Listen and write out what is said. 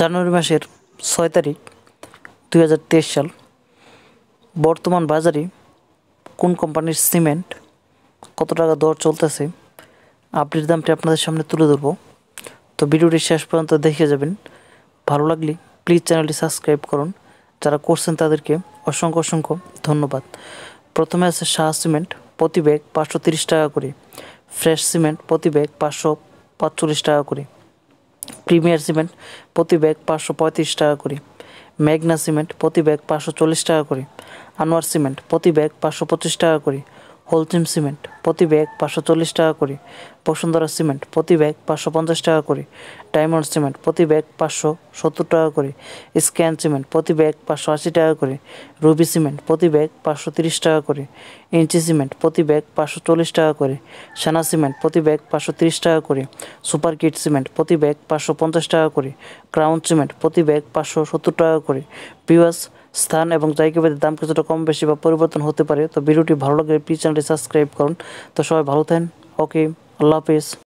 জানুয়ারি মাসের ছয় তারিখ দুই সাল বর্তমান বাজারে কোন কোম্পানির সিমেন্ট কত টাকা দর চলতেছে আপডেট দামটি আপনাদের সামনে তুলে ধরবো তো ভিডিওটি শেষ পর্যন্ত দেখে যাবেন ভালো লাগলে প্লিজ চ্যানেলটি সাবস্ক্রাইব করুন যারা করছেন তাদেরকে অসংখ্য অসংখ্য ধন্যবাদ প্রথমে আছে শাহ সিমেন্ট প্রতি ব্যাগ পাঁচশো টাকা করে ফ্রেশ সিমেন্ট প্রতি ব্যাগ পাঁচশো টাকা করে প্রিমিয়ার সিমেন্ট প্রতি ব্যাগ পাঁচশো পঁয়ত্রিশ টাকা করে ম্যাগনা সিমেন্ট প্রতি ব্যাগ পাঁচশো চল্লিশ টাকা করে আনোয়ার সিমেন্ট প্রতি ব্যাগ পাঁচশো পঁচিশ টাকা করে হোলচিম সিমেন্ট প্রতি ব্যাগ পাঁচশো চল্লিশ টাকা করে বসুন্ধরা সিমেন্ট প্রতি ব্যাগ পাঁচশো পঞ্চাশ টাকা করে ডায়মন্ড সিমেন্ট প্রতি ব্যাগ পাঁচশো সত্তর টাকা করে স্ক্যান সিমেন্ট প্রতি ব্যাগ পাঁচশো আশি টাকা করে রুবি সিমেন্ট প্রতি ব্যাগ পাঁচশো তিরিশ টাকা করে ইঞ্চি সিমেন্ট প্রতি ব্যাগ পাঁচশো চল্লিশ টাকা করে সানা সিমেন্ট প্রতি ব্যাগ পাঁচশো তিরিশ টাকা করে সুপার কিট সিমেন্ট প্রতি ব্যাগ পাঁচশো পঞ্চাশ টাকা করে ক্রাউন সিমেন্ট প্রতি ব্যাগ পাঁচশো সত্তর টাকা করে পিওয়াস স্থান এবং জায়গাবাদের দাম কিছুটা কম বেশি বা পরিবর্তন হতে পারে তো ভিডিওটি ভালো লাগলে প্লিজ চ্যানেলটি সাবস্ক্রাইব করুন তো সবাই ভালো থাকেন ওকে আল্লাহ হাফিজ